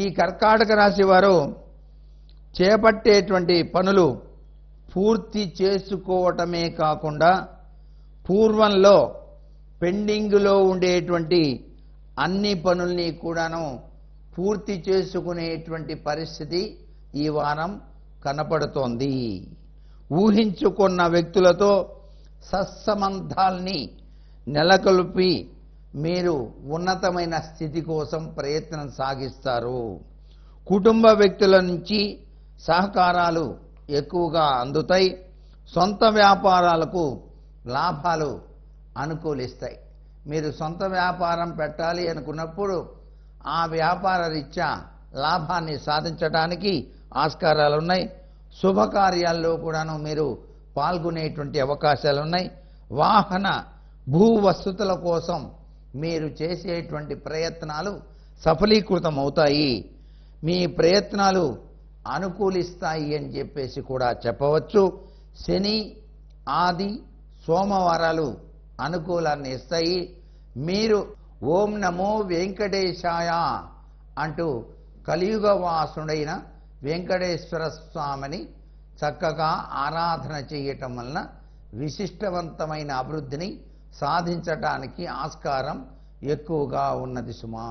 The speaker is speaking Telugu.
ఈ కర్కాటక రాశి వారు చేపట్టేటువంటి పనులు పూర్తి చేసుకోవటమే కాకుండా పూర్వంలో పెండింగ్లో ఉండేటువంటి అన్ని పనుల్ని కూడాను పూర్తి చేసుకునేటువంటి పరిస్థితి ఈ వారం కనపడుతోంది ఊహించుకున్న వ్యక్తులతో సత్సంబంధాల్ని నెలకొల్పి మీరు ఉన్నతమైన స్థితి కోసం ప్రయత్నం సాగిస్తారు కుటుంబ వ్యక్తుల నుంచి సహకారాలు ఎక్కువగా అందుతాయి సొంత వ్యాపారాలకు లాభాలు అనుకూలిస్తాయి మీరు సొంత వ్యాపారం పెట్టాలి అనుకున్నప్పుడు ఆ వ్యాపార రీత్యా లాభాన్ని సాధించడానికి ఆస్కారాలు ఉన్నాయి శుభకార్యాల్లో కూడాను మీరు పాల్గొనేటువంటి అవకాశాలు ఉన్నాయి వాహన భూ వసతుల కోసం మీరు చేసేటువంటి ప్రయత్నాలు సఫలీకృతం అవుతాయి మీ ప్రయత్నాలు అనుకూలిస్తాయి అని చెప్పేసి కూడా చెప్పవచ్చు శని ఆది సోమవారాలు అనుకూలాన్ని ఇస్తాయి మీరు ఓం నమో వెంకటేశాయ అంటూ కలియుగ వాసుడైన వెంకటేశ్వర స్వామిని చక్కగా ఆరాధన చేయటం వలన విశిష్టవంతమైన అభివృద్ధిని సాధించటానికి ఆస్కారం ఎక్కువగా ఉన్నది సుమా